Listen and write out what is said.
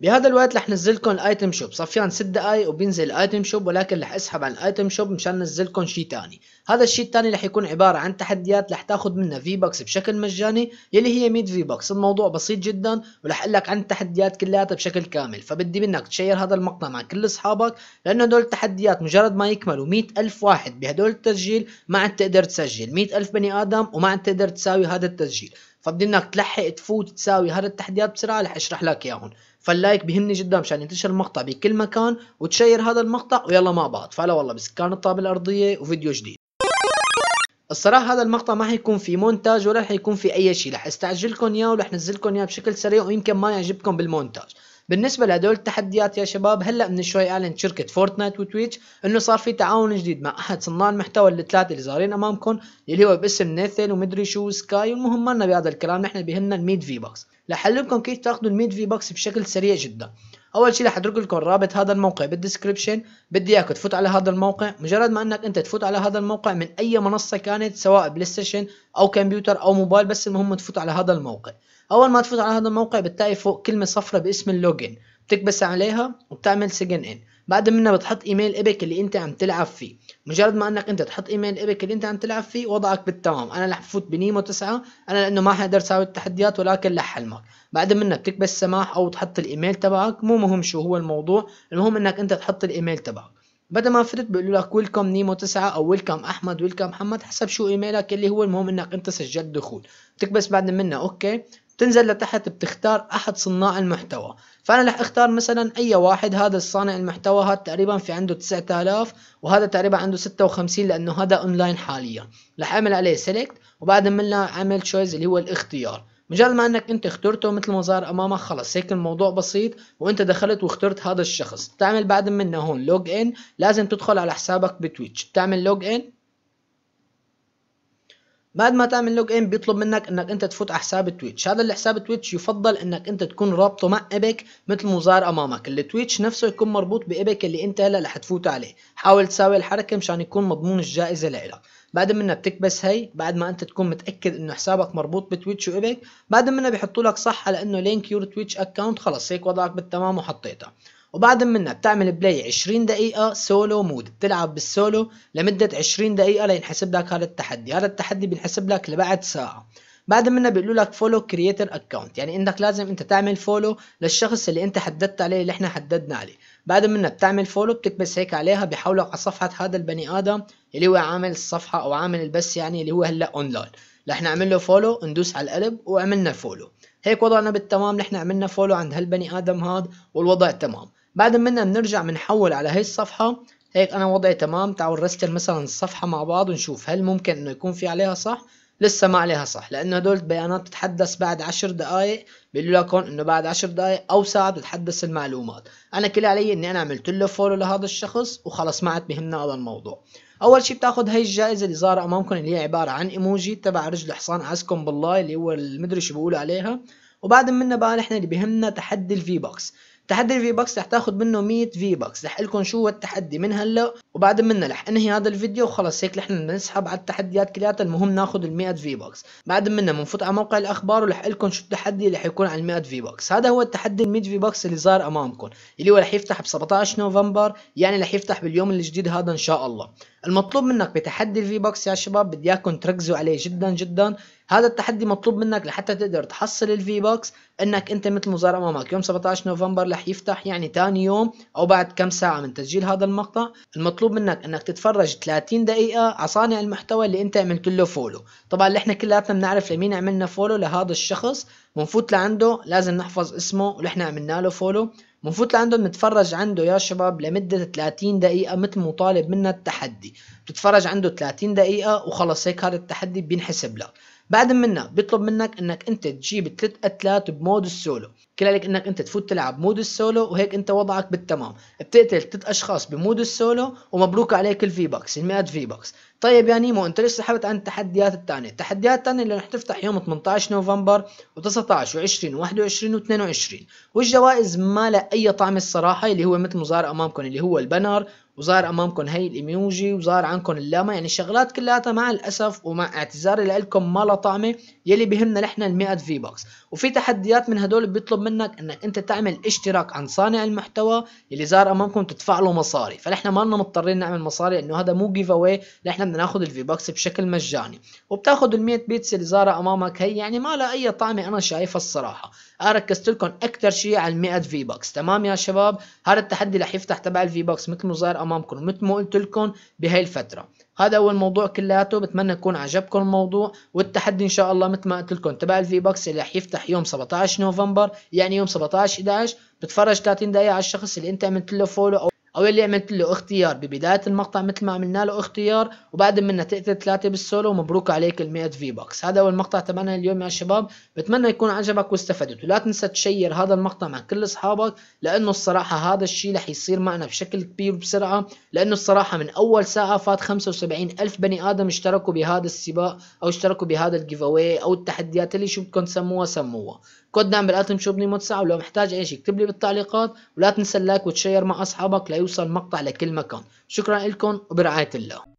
بهذا الوقت رح نزل لكم الايتم شوب صفيان 6 دقائق وبينزل الايتم شوب ولكن رح اسحب عن الايتم شوب مشان نزل لكم شيء ثاني هذا الشيء الثاني رح يكون عباره عن تحديات رح تاخذ منها في بوكس بشكل مجاني يلي هي 100 في بوكس الموضوع بسيط جدا ورح اقول لك عن التحديات كلياتها بشكل كامل فبدي منك تشير هذا المقطع مع كل اصحابك لانه هدول التحديات مجرد ما يكملوا 100 الف واحد بهدول التسجيل ما عاد تقدر تسجل 100 الف بني ادم وما عاد تقدر تساوي هذا التسجيل فبدي انك تلحق تفوت تساوي هذا التحديات بسرعه رح اشرح لك اياهم فاللايك بيهمني جدا مشان ينتشر المقطع بكل مكان وتشير هذا المقطع ويلا مع بعض فهلا والله بسكان الطابة الأرضية وفيديو جديد الصراحة هذا المقطع ما حيكون في مونتاج ولا حيكون في أي شيء رح استعجلكم إياه ورح نزلكم إياه بشكل سريع ويمكن ما يعجبكم بالمونتاج بالنسبة لهدول التحديات يا شباب هلا من شوي اعلنت شركة فورتنايت وتويتش انه صار في تعاون جديد مع احد صناع المحتوى الثلاثة اللي ظاهرين امامكم اللي هو باسم نيثل ومدري شو سكاي والمهم مالنا بهذا الكلام نحن بيهمنا الميد في بوكس لحلمكم كيف تاخذوا الميد في بوكس بشكل سريع جدا اول شيء رح اترك لكم رابط هذا الموقع بالديسكربشن بدي اياك تفوت على هذا الموقع مجرد ما انك انت تفوت على هذا الموقع من اي منصه كانت سواء بلاي ستيشن او كمبيوتر او موبايل بس المهم تفوت على هذا الموقع اول ما تفوت على هذا الموقع بتلاقي فوق كلمه صفراء باسم اللوجن بتكبس عليها وبتعمل سجن ان بعد منها بتحط ايميل ايبك اللي انت عم تلعب فيه مجرد ما انك انت تحط ايميل ايبك اللي انت عم تلعب فيه وضعك بالتمام انا رح فوت بنيمو 9 انا لانه ما حقدر اساوي التحديات ولكن رح حلمك بعد منها بتكبس سماح او تحط الايميل تبعك مو مهم شو هو الموضوع المهم انك انت تحط الايميل تبعك بدل ما فتت بيقولوا لك ويلكم نيمو 9 او ويلكم احمد ويلكم محمد حسب شو ايميلك اللي هو المهم انك انت سجلت دخول بتكبس بعد منها اوكي بتنزل لتحت بتختار احد صناع المحتوى فانا رح اختار مثلا اي واحد هذا الصانع المحتوى هذا تقريبا في عنده 9000 وهذا تقريبا عنده 56 لانه هذا اونلاين حاليا رح اعمل عليه سيلكت وبعد منها اعمل تشويز اللي هو الاختيار مجرد ما انك انت اخترته مثل ما ظهر امامك خلص هيك الموضوع بسيط وانت دخلت واخترت هذا الشخص بتعمل بعد منه هون لوج ان لازم تدخل على حسابك بتويتش بتعمل لوج ان بعد ما تعمل لوج ان بيطلب منك انك انت تفوت على حساب تويتش هذا اللي حساب تويتش يفضل انك انت تكون رابطه مع ايبك مثل ما ظهر امامك اللي تويتش نفسه يكون مربوط بايبك اللي انت هلا رح تفوت عليه حاول تساوي الحركه مشان يكون مضمون الجائزه لإلك بعد منها بتكبس هي بعد ما انت تكون متاكد انه حسابك مربوط بتويتش وابك بعد منها بيحطوا لك صح على انه لينك يور تويتش اكونت خلص هيك وضعك بالتمام وحطيتها وبعد منها بتعمل بلاي 20 دقيقة سولو مود بتلعب بالسولو لمدة 20 دقيقة لينحسب لك هذا التحدي هذا التحدي بينحسب لك لبعد ساعة بعد منها بيقولوا لك فولو كرييتر اكونت يعني انك لازم انت تعمل فولو للشخص اللي انت حددت عليه اللي احنا حددنا عليه بعد منها بتعمل فولو بتكبس هيك عليها بحولك على صفحه هذا البني ادم اللي هو عامل الصفحه او عامل البث يعني اللي هو هلا اونلاين رح نعمل له فولو ندوس على القلب وعملنا فولو هيك وضعنا بالتمام نحن عملنا فولو عند هالبني ادم هاد والوضع تمام بعد منا بنرجع بنحول على هي الصفحه هيك انا وضعي تمام تعالوا نرستل مثلا الصفحه مع بعض ونشوف هل ممكن انه يكون في عليها صح لسه ما عليها صح لانه هدول البيانات بتتحدث بعد عشر دقائق بيقولوا لكم انه بعد عشر دقائق او ساعه بتتحدث المعلومات انا كل علي اني انا عملت له فولو لهذا الشخص وخلص ما عاد بيهمنا هذا الموضوع اول شيء بتاخذ هي الجائزه اللي ظاهره امامكم اللي هي عباره عن ايموجي تبع رجل حصان عزكم بالله اللي هو المدري شو بيقولوا عليها وبعد منها بقى نحن اللي بيهمنا تحدي الفي بوكس تحدي الفي بوكس رح تاخد منه 100 في بوكس رح لكم شو هو التحدي من هلا وبعد منا رح انهي هذا الفيديو وخلص هيك رح نسحب على التحديات كلياتها المهم ناخد ال 100 في بوكس بعد منا بنفوت على موقع الاخبار ورح لكم شو التحدي اللي حيكون على ال 100 في بوكس هذا هو التحدي ال 100 في بوكس اللي صار امامكم اللي هو رح يفتح ب 17 نوفمبر يعني رح يفتح باليوم الجديد هذا ان شاء الله المطلوب منك بتحدي الفي بوكس يا شباب بدي اياكم تركزوا عليه جدا جدا هذا التحدي مطلوب منك لحتى تقدر تحصل الفي بوكس انك انت مثل ما امامك يوم 17 نوفمبر رح يفتح يعني ثاني يوم او بعد كم ساعه من تسجيل هذا المقطع المطلوب منك انك تتفرج 30 دقيقه على صانع المحتوى اللي انت عملت له فولو طبعا اللي احنا كلياتنا بنعرف لمين عملنا فولو لهذا الشخص بنفوت لعنده لازم نحفظ اسمه ونحن عملنا له فولو بنفوت لعنده بنتفرج عنده يا شباب لمدة 30 دقيقة مثل مطالب منا التحدي بتتفرج عنده 30 دقيقة وخلص هيك هذا التحدي بينحسب لك بعد منا بيطلب منك انك انت تجيب ثلاث قتلات بمود السولو كذلك انك انت تفوت تلعب مود السولو وهيك انت وضعك بالتمام بتقتل ثلاث اشخاص بمود السولو ومبروك عليك الفي بوكس ال 100 في بوكس طيب يا نيمو انت ليش سحبت عن التحديات الثانيه التحديات الثانيه اللي رح تفتح يوم 18 نوفمبر و19 و20 و21 و22 والجوائز ما لها اي طعم الصراحه اللي هو مثل ما امامكم اللي هو البنر وظهر امامكم هي الايموجي وظهر عندكم اللاما يعني شغلات كلياتها مع الاسف ومع اعتذاري لكم ما لها طعمه يلي بهمنا نحن ال 100 في بوكس وفي تحديات من هدول بيطلب منك انك انت تعمل اشتراك عن صانع المحتوى يلي ظهر امامكم تدفع له مصاري فنحن ما لنا مضطرين نعمل مصاري لانه هذا مو جيف اواي نحن بدنا ناخذ الفي بوكس بشكل مجاني وبتاخذ ال 100 بيتس اللي ظاهر امامك هي يعني ما لها اي طعمه انا شايفها الصراحه انا ركزت لكم اكثر شيء على ال 100 في بوكس تمام يا شباب هذا التحدي رح يفتح تبع الفي بوكس مثل ما ظاهر امامكم ومثل ما قلت لكم بهي الفتره هذا هو الموضوع كلياته بتمنى يكون عجبكم الموضوع والتحدي ان شاء الله مثل ما قلت لكم تبع الفي بوكس اللي رح يفتح يوم 17 نوفمبر يعني يوم 17 11 بتفرج 30 دقيقه على الشخص اللي انت عملت له فولو او اللي عملت له اختيار ببدايه المقطع مثل ما عملنا له اختيار وبعد منها تقتل ثلاثه بالسولو ومبروك عليك ال 100 في بوكس هذا هو المقطع تبعنا اليوم يا شباب بتمنى يكون عجبك واستفدت ولا تنسى تشير هذا المقطع مع كل اصحابك لانه الصراحه هذا الشيء رح يصير معنا بشكل كبير بسرعه لانه الصراحه من اول ساعه فات 75 الف بني ادم اشتركوا بهذا السباق او اشتركوا بهذا الجيف اواي او التحديات اللي شو بدكم تسموها سموها كود دعم بالاتم شو بني مدسع ولو محتاج اي شيء اكتب لي بالتعليقات ولا تنسى اللايك وتشير مع اصحابك يوصل مقطع لكل مكان شكرا لكم وبرعاية الله